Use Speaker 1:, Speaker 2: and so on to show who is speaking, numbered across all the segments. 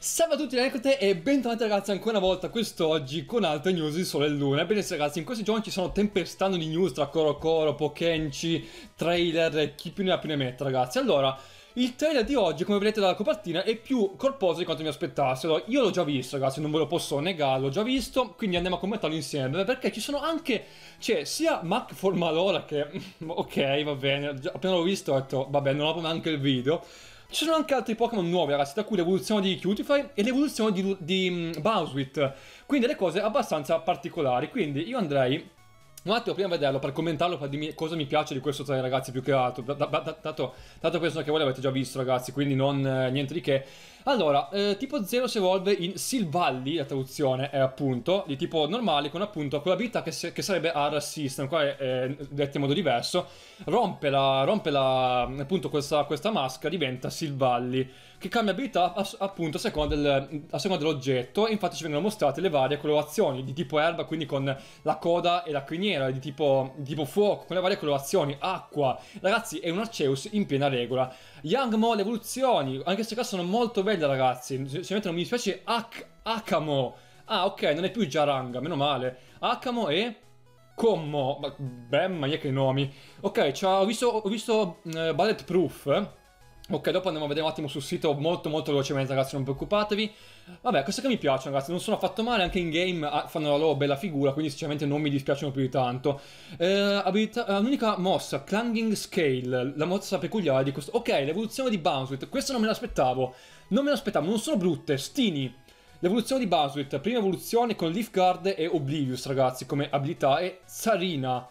Speaker 1: Salve a tutti Necote e bentornati ragazzi ancora una volta quest'oggi con altre news di Sole e Luna Benissimo ragazzi, in questi giorni ci sono tempestando di news tra Coro Coro, Pokenchi, trailer e chi più ne ha più ne metta ragazzi Allora, il trailer di oggi, come vedete dalla copertina, è più corposo di quanto mi aspettassi. Allora, io l'ho già visto, ragazzi, non ve lo posso negare, l'ho già visto, quindi andiamo a commentarlo insieme, perché ci sono anche... Cioè, sia Mac Formalora che... ok, va bene, appena l'ho visto ho detto, vabbè, non apro neanche il video... Ci sono anche altri Pokémon nuovi, ragazzi, tra cui l'evoluzione di Cutify e l'evoluzione di, di um, Bowswit. Quindi le cose abbastanza particolari. Quindi io andrei un attimo prima di vederlo per commentarlo per dirmi cosa mi piace di questo tra i ragazzi più che altro. Da, da, da, dato, dato penso che voi l'avete già visto, ragazzi, quindi non eh, niente di che. Allora, eh, tipo 0 si evolve in Silvalli, la traduzione è appunto, di tipo normale con appunto quell'abilità che, che sarebbe R System, qua è, è detta in modo diverso, rompe, la, rompe la, appunto questa, questa maschera, diventa Silvalli, che cambia abilità appunto a seconda, del, a seconda dell'oggetto, infatti ci vengono mostrate le varie colorazioni di tipo erba, quindi con la coda e la criniera nera, di tipo, di tipo fuoco, con le varie colorazioni, acqua. Ragazzi, è un Arceus in piena regola. Yangmo, le evoluzioni, anche se qua sono molto belle, ragazzi. Semplicemente non mi dispiace Ak Akamo. Ah, ok, non è più Jaranga, meno male. Akamo e... Commo, beh, ma che nomi. Ok, ho visto, ho visto uh, Bulletproof, eh? Ok, dopo andiamo a vedere un attimo sul sito molto molto velocemente ragazzi, non preoccupatevi. Vabbè, queste che mi piacciono ragazzi, non sono affatto male, anche in game ah, fanno la loro bella figura, quindi sinceramente non mi dispiacciono più di tanto. Eh, eh l'unica mossa, Clanging Scale, la mossa peculiare di questo... Ok, l'evoluzione di Bouncelet, questo non me l'aspettavo, non me l'aspettavo, non sono brutte, stini. L'evoluzione di Bouncelet, prima evoluzione con Leaf Guard e Oblivious ragazzi, come abilità, e Sarina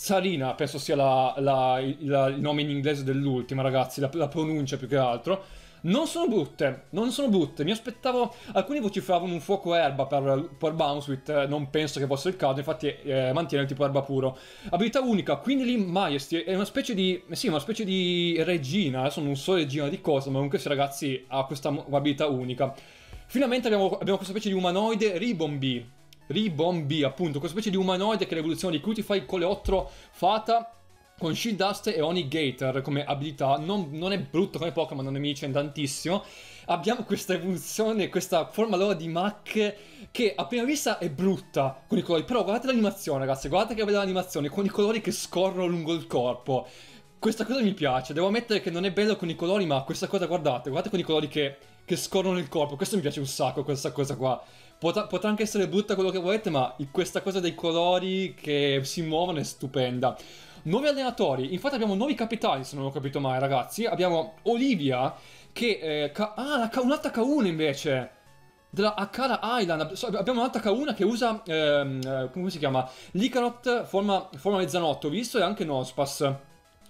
Speaker 1: Sarina, penso sia la, la, la, il nome in inglese dell'ultima, ragazzi, la pronuncia più che altro non sono brutte, non sono brutte. Mi aspettavo. Alcuni vocifravano un fuoco erba per, per Bounswit, eh, non penso che fosse il caso, infatti eh, mantiene il tipo erba puro. Abilità unica, quindi lì Majesty è una specie di. Eh sì, una specie di regina. Adesso eh, non so regina di cosa, ma comunque se ragazzi ha questa abilità unica. Finalmente abbiamo, abbiamo questa specie di umanoide Ribbon Ribombi, appunto, questa specie di umanoide che è l'evoluzione di Cutify con le 8 fata con Shield Dust e Oni Gator come abilità, non, non è brutto come Pokémon, non mi dice tantissimo. Abbiamo questa evoluzione, questa forma loro di Mac che a prima vista è brutta con i colori, però guardate l'animazione ragazzi, guardate che bella l'animazione con i colori che scorrono lungo il corpo. Questa cosa mi piace, devo ammettere che non è bello con i colori, ma questa cosa, guardate, guardate con i colori che, che scorrono il corpo, questo mi piace un sacco, questa cosa qua. Potrà, potrà, anche essere brutta quello che volete, ma questa cosa dei colori che si muovono è stupenda. Nuovi allenatori, infatti abbiamo nuovi capitani, se non ho capito mai, ragazzi. Abbiamo Olivia, che... Eh, ah, un'altra K1 invece! della Akara Island. Abbiamo un'altra K1 che usa. Ehm, eh, come si chiama? Licanot, forma, forma mezzanotto, visto, e anche Nospas.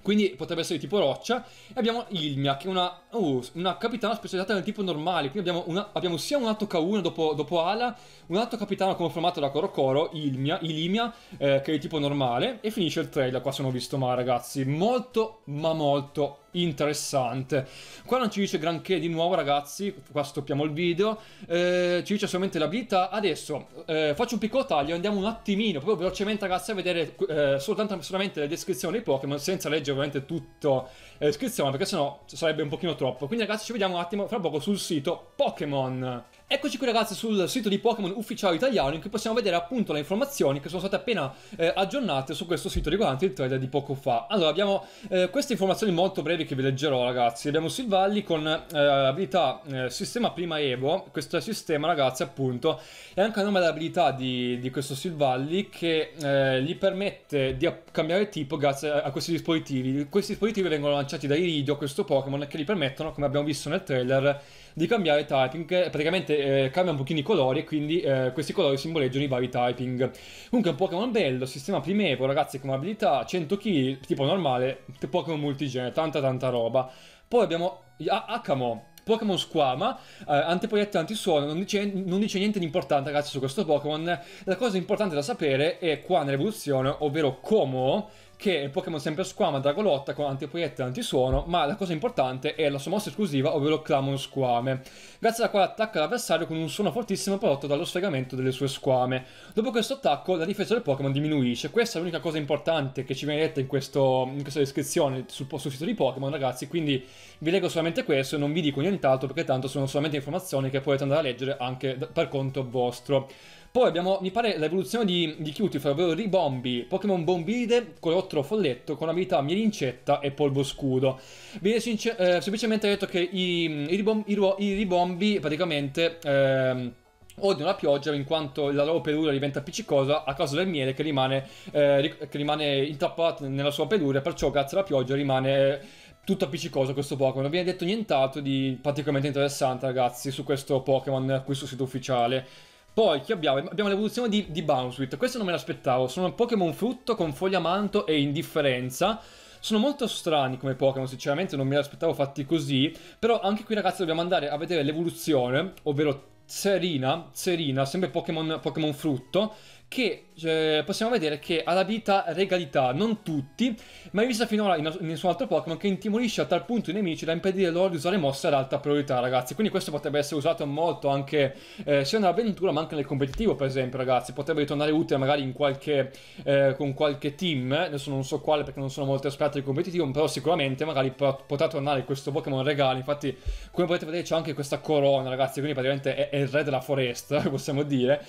Speaker 1: Quindi potrebbe essere di tipo roccia. E abbiamo Ilmia, che è una, uh, una capitana specializzata nel tipo normale. Quindi abbiamo, una, abbiamo sia un altro K1 dopo, dopo, Ala, un altro capitano conformato da Coro Coro, Ilmia, Ilimia, eh, che è di tipo normale. E finisce il trailer, qua sono visto male ragazzi. Molto, ma molto interessante. Qua non ci dice granché di nuovo ragazzi, qua stoppiamo il video, eh, ci dice solamente l'abilità. Adesso eh, faccio un piccolo taglio, andiamo un attimino, proprio velocemente ragazzi a vedere eh, soltanto solamente le descrizioni dei Pokémon senza leggere ovviamente tutto eh, la descrizione perché sennò sarebbe un pochino troppo. Quindi ragazzi ci vediamo un attimo fra poco sul sito Pokémon. Eccoci qui ragazzi sul sito di Pokémon ufficiale italiano in cui possiamo vedere appunto le informazioni che sono state appena eh, aggiornate su questo sito riguardante il trailer di poco fa. Allora abbiamo eh, queste informazioni molto brevi che vi leggerò ragazzi. Abbiamo Silvalli con eh, abilità eh, sistema prima Evo, questo sistema ragazzi appunto è anche il nome dell'abilità di, di, questo Silvalli che eh, gli permette di cambiare tipo grazie a, a, questi dispositivi. Questi dispositivi vengono lanciati da Iridio, questo Pokémon, che gli permettono come abbiamo visto nel trailer di cambiare typing praticamente eh, cambia un pochino i colori e quindi eh, questi colori simboleggiano i vari typing. Comunque è un Pokémon bello, sistema primevo, ragazzi come abilità, 100 kg, tipo normale, Pokémon multigene, tanta tanta roba. Poi abbiamo Akamo, Pokémon Squama, eh, anteproiettile antisuono, non dice, non dice niente di importante ragazzi su questo Pokémon. La cosa importante da sapere è qua nell'evoluzione, ovvero Como, che è un Pokémon sempre squama dragolotta con antiproiettile e antisuono, ma la cosa importante è la sua mossa esclusiva, ovvero Clamon Squame, grazie alla quale attacca l'avversario con un suono fortissimo prodotto dallo sfregamento delle sue squame. Dopo questo attacco la difesa del Pokémon diminuisce, questa è l'unica cosa importante che ci viene detta in, questo, in questa descrizione sul, sul sito di Pokémon ragazzi, quindi vi leggo solamente questo e non vi dico nient'altro perché tanto sono solamente informazioni che potete andare a leggere anche per conto vostro. Poi abbiamo, mi pare, l'evoluzione di, di Cutifra, ovvero Ribombi, Pokémon Bombide, Colottro Folletto, con abilità Mielincetta e Polvo Scudo. Viene eh, semplicemente detto che i, i, ribom, i, i Ribombi praticamente... Eh, odiano la pioggia in quanto la loro pelura diventa appiccicosa a causa del miele che rimane, eh, rimane intrappolato nella sua pelura, perciò grazie alla pioggia rimane eh, tutto appiccicoso questo Pokémon. Non viene detto nient'altro di particolarmente interessante, ragazzi, su questo Pokémon qui sul sito ufficiale. Poi, che abbiamo? Abbiamo l'evoluzione di, di Bounswit. Questo non me l'aspettavo. Sono un Pokémon frutto con foglia manto e indifferenza. Sono molto strani come Pokémon, sinceramente non me l'aspettavo fatti così. Però anche qui ragazzi dobbiamo andare a vedere l'evoluzione, ovvero Serina, Serina, sempre Pokémon frutto che eh, possiamo vedere che ha l'abilità Regalità, non tutti, ma è vista finora in, nessun altro Pokémon che intimolisce a tal punto i nemici da impedire loro di usare mosse ad alta priorità, ragazzi. Quindi questo potrebbe essere usato molto anche eh, sia nell'avventura ma anche nel competitivo, per esempio, ragazzi. Potrebbe ritornare utile magari in qualche, eh, con qualche team, adesso non so quale perché non sono molto esperto di competitivo, però sicuramente magari potrà tornare questo Pokémon regale. Infatti, come potete vedere c'è anche questa corona, ragazzi, quindi praticamente è, è il re della foresta, possiamo dire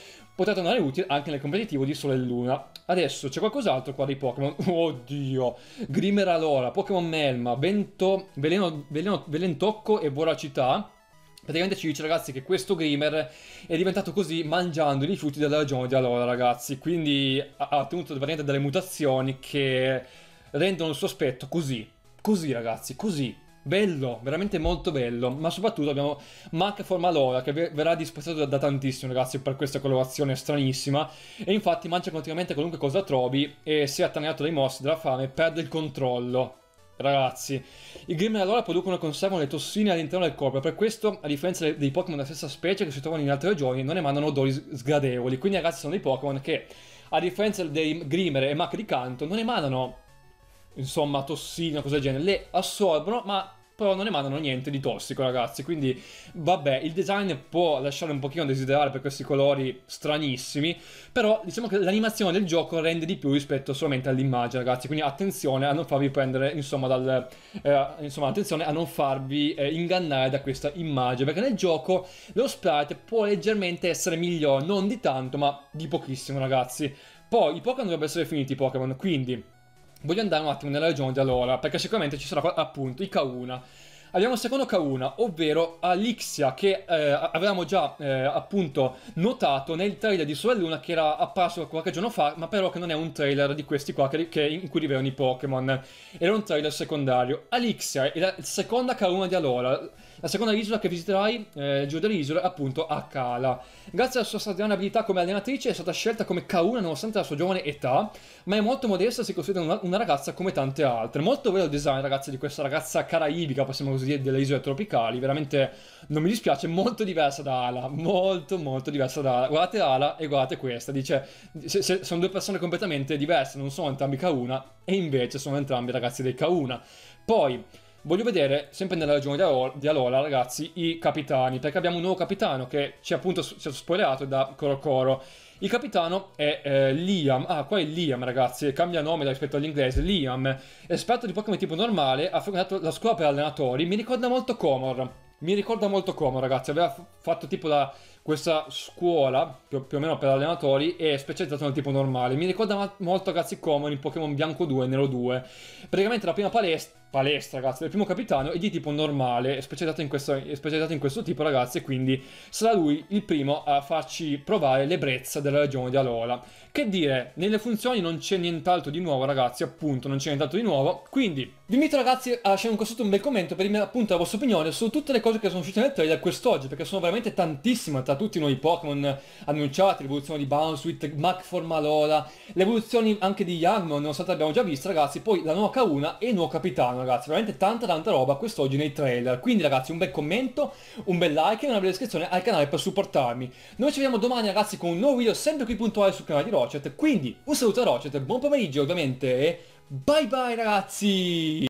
Speaker 1: potrà tornare utile anche nel competitivo di Sole e Luna. Adesso c'è qualcos'altro qua dei Pokémon. Oddio, Grimer Alora, Pokémon Melma, Vento, Veleno, Veleno, Velentocco e Voracità. Praticamente ci dice ragazzi che questo Grimer è diventato così mangiando i rifiuti della regione di Alora ragazzi, quindi ha ottenuto praticamente delle mutazioni che rendono il suo aspetto così, così ragazzi, così. Bello, veramente molto bello, ma soprattutto abbiamo Mark Formalora che verrà disprezzato da tantissimo ragazzi per questa colorazione stranissima e infatti mangia continuamente qualunque cosa trovi e se attanato dai mossi della fame perde il controllo. Ragazzi, i Grimmer allora producono e conservano le tossine all'interno del corpo, per questo, a differenza dei Pokémon della stessa specie che si trovano in altre regioni, non emanano odori sgradevoli, quindi ragazzi sono dei Pokémon che, a differenza dei Grimmer e Mac di Canto, non emanano insomma, tossine o cose del genere, le assorbono, ma però non ne mandano niente di tossico, ragazzi. Quindi, vabbè, il design può lasciare un pochino desiderare per questi colori stranissimi, però diciamo che l'animazione del gioco rende di più rispetto solamente all'immagine, ragazzi. Quindi attenzione a non farvi prendere, insomma, dal... Eh, insomma, attenzione a non farvi eh, ingannare da questa immagine, perché nel gioco lo sprite può leggermente essere migliore, non di tanto, ma di pochissimo, ragazzi. Poi, i Pokémon dovrebbero essere finiti i Pokémon, quindi voglio andare un attimo nella regione di Alola, perché sicuramente ci sarà appunto Icauna abbiamo il secondo K1, ovvero Alixia, che eh, avevamo già eh, appunto notato nel trailer di Sole Luna che era apparso qualche giorno fa, ma però che non è un trailer di questi qua che, che, in cui rivelano i Pokémon. Era un trailer secondario. Alixia è la seconda K1 di Alola, la seconda isola che visiterai, eh, il giro dell'isola, appunto a Kala. Grazie alla sua straordinaria abilità come allenatrice è stata scelta come K1 nonostante la sua giovane età, ma è molto modesta e si considera una, una ragazza come tante altre. Molto bello il design, ragazzi, di questa ragazza caraibica, possiamo cosiddette delle isole tropicali, veramente non mi dispiace, molto diversa da Ala, molto molto diversa da Ala. Guardate Ala e guardate questa, dice, se, se, sono due persone completamente diverse, non sono entrambi Kauna e invece sono entrambi ragazzi dei Kauna. Poi Voglio vedere, sempre nella regione di Alola, ragazzi, i capitani, perché abbiamo un nuovo capitano che ci è appunto ci è spoilerato da Coro Coro. Il capitano è eh, Liam, ah qua è Liam ragazzi, cambia nome rispetto all'inglese, Liam, esperto di Pokémon tipo normale, ha frequentato la scuola per allenatori, mi ricorda molto Comor, mi ricorda molto Comor ragazzi, aveva fatto tipo la, questa scuola, più, più, o meno per allenatori, è specializzato nel tipo normale, mi ricorda molto ragazzi Comor in Pokémon Bianco 2 e Nero 2, praticamente la prima palestra palestra, ragazzi, del primo capitano e di tipo normale, è specializzato, questo, specializzato in questo, tipo, ragazzi, e quindi sarà lui il primo a farci provare l'ebbrezza della regione di Alola. Che dire, nelle funzioni non c'è nient'altro di nuovo, ragazzi, appunto, non c'è nient'altro di nuovo, quindi vi invito, ragazzi, a lasciare qua sotto un bel commento per dirmi appunto la vostra opinione su tutte le cose che sono uscite nel trailer quest'oggi, perché sono veramente tantissime, tra tutti i nuovi Pokémon annunciati, l'evoluzione di Bounswit, Mac Alola, le evoluzioni anche di Yangmon, nonostante l'abbiamo già visto, ragazzi, poi la nuova K1 e il nuovo capitano strano ragazzi, veramente tanta tanta roba quest'oggi nei trailer. Quindi ragazzi un bel commento, un bel like e una bella iscrizione al canale per supportarmi. Noi ci vediamo domani ragazzi con un nuovo video sempre qui puntuale sul canale di Rocet, quindi un saluto a Rocet, buon pomeriggio ovviamente e bye bye ragazzi!